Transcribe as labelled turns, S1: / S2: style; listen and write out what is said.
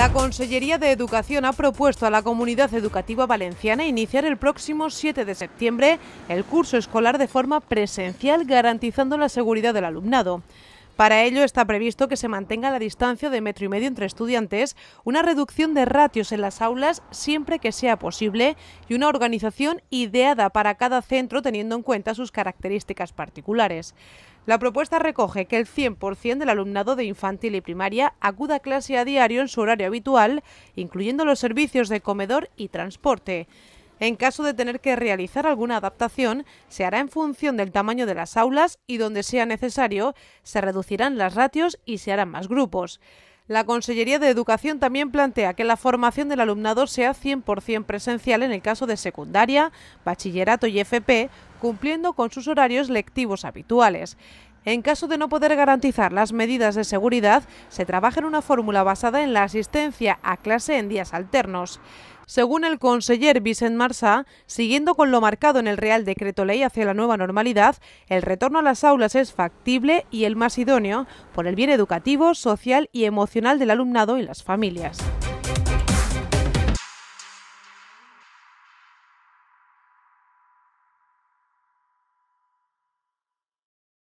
S1: La Consellería de Educación ha propuesto a la comunidad educativa valenciana iniciar el próximo 7 de septiembre el curso escolar de forma presencial garantizando la seguridad del alumnado. Para ello está previsto que se mantenga la distancia de metro y medio entre estudiantes, una reducción de ratios en las aulas siempre que sea posible y una organización ideada para cada centro teniendo en cuenta sus características particulares. La propuesta recoge que el 100% del alumnado de infantil y primaria acuda a clase a diario en su horario habitual, incluyendo los servicios de comedor y transporte. En caso de tener que realizar alguna adaptación, se hará en función del tamaño de las aulas y donde sea necesario, se reducirán las ratios y se harán más grupos. La Consellería de Educación también plantea que la formación del alumnado sea 100% presencial en el caso de secundaria, bachillerato y FP, cumpliendo con sus horarios lectivos habituales. En caso de no poder garantizar las medidas de seguridad, se trabaja en una fórmula basada en la asistencia a clase en días alternos. Según el conseller Vicent Marsá, siguiendo con lo marcado en el Real Decreto Ley hacia la nueva normalidad, el retorno a las aulas es factible y el más idóneo por el bien educativo, social y emocional del alumnado y las familias.